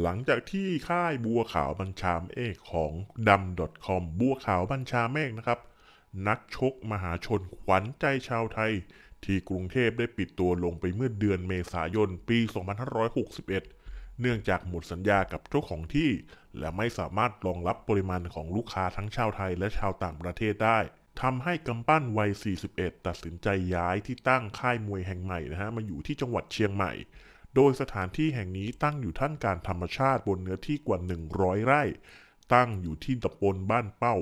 หลังจากที่ค่ายบัวขาวบัญชาเอกของดำ .com บัวขาวบัญชาเมฆนะครับ นักชกมหาชนขวัญใจชาวไทย ที่กรุงเทพได้ปิดตัวลงไปเมื่อเดือนเมษายนปี 2561 เนื่องจากหมดสัญญากับเจ้าของที่ และไม่สามารถรองรับปริมาณของลูกค้าทั้งชาวไทยและชาวต่างประเทศได้ทำให้กำปั้นวัย 41 ตัดสินใจย้ายที่ตั้งค่ายมวยแห่งใหม่นะฮะมาอยู่ที่จังหวัดเชียงใหม่โดยสถานที่แห่งนี้ตั้งอยู่ท่ามกลางธรรมชาติบนเนื้อที่กว่า 100 ไร่ ตั้งอยู่ที่ตำบลบ้านเป้า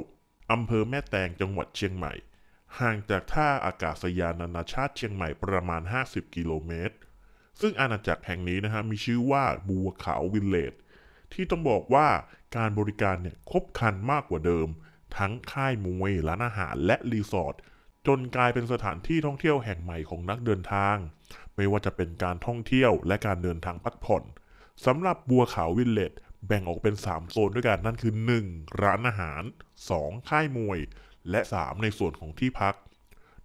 อำเภอแม่แตง จังหวัดเชียงใหม่ ห่างจากท่าอากาศยานนานาชาติเชียงใหม่ประมาณ 50 กิโลเมตร ซึ่งอาณาจักรแห่งนี้นะฮะมีชื่อว่าบัวขาววิลเลจ ที่ต้องบอกว่าการบริการเนี่ยครบคันมากกว่าเดิม ทั้งค่ายมวย ร้านอาหาร และรีสอร์ทจนกลายเป็นสถานที่ท่องเที่ยวแห่งใหม่ของนักเดินทาง ไม่ว่าจะเป็นการท่องเที่ยวและการเดินทางพักผ่อนสำหรับบัวขาววิลเลจแบ่งออกเป็น 3 โซนด้วยกันนั่นคือ 1. ร้านอาหาร 2. ค่ายมวย และ 3. ในส่วนของที่พัก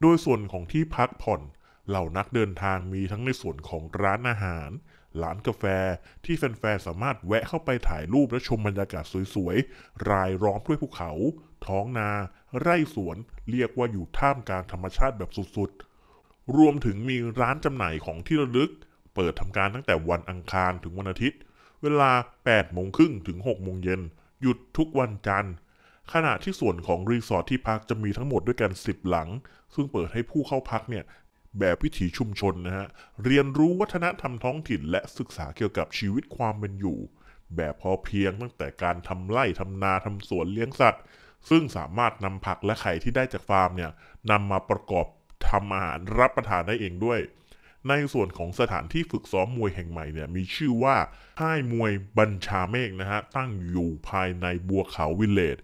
โดยส่วนของที่พักผ่อนเหล่านักเดินทางมีทั้งในส่วนของร้านอาหารร้านกาแฟที่แฟนๆสามารถแวะเข้าไปถ่ายรูปและชมบรรยากาศสวยๆ รายล้อมด้วยภูเขา ท้องนา ไร่สวนเรียกว่าอยู่ท่ามกลางธรรมชาติแบบสุดๆ รวมถึงมีร้านจำหน่ายของที่ระลึก เปิดทำการตั้งแต่วันอังคารถึงวันอาทิตย์ เวลา8โมงครึ่งถึง6โมงเย็น หยุดทุกวันจันทร์ขณะที่ส่วนของรีสอร์ทที่พักจะมีทั้งหมดด้วยกัน 10 หลัง ซึ่งเปิดให้ผู้เข้าพักเนี่ยแบบวิถีชุมชนนะฮะ เรียนรู้วัฒนธรรมท้องถิ่นและศึกษาเกี่ยวกับชีวิตความเป็นอยู่ แบบพอเพียงตั้งแต่การทำไร่ทำนาทำสวนเลี้ยงสัตว์ ซึ่งสามารถนำผักและไข่ที่ได้จากฟาร์มเนี่ยนำมาประกอบทำอาหารรับประทานได้เองด้วย ในส่วนของสถานที่ฝึกซ้อมมวยแห่งใหม่เนี่ยมีชื่อว่าค่ายมวยบัญชาเมฆนะฮะ ตั้งอยู่ภายในบัวขาววิลเลจ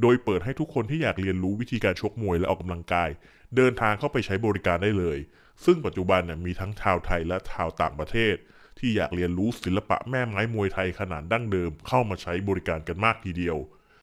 โดยเปิดให้ทุกคนที่อยากเรียนรู้วิธีการชกมวยและออกกำลังกาย เดินทางเข้าไปใช้บริการได้เลย ซึ่งปัจจุบันเนี่ยมีทั้งชาวไทยและชาวต่างประเทศ ที่อยากเรียนรู้ศิลปะแม่ไม้มวยไทยขนาดดั้งเดิมเข้ามาใช้บริการกันมากทีเดียว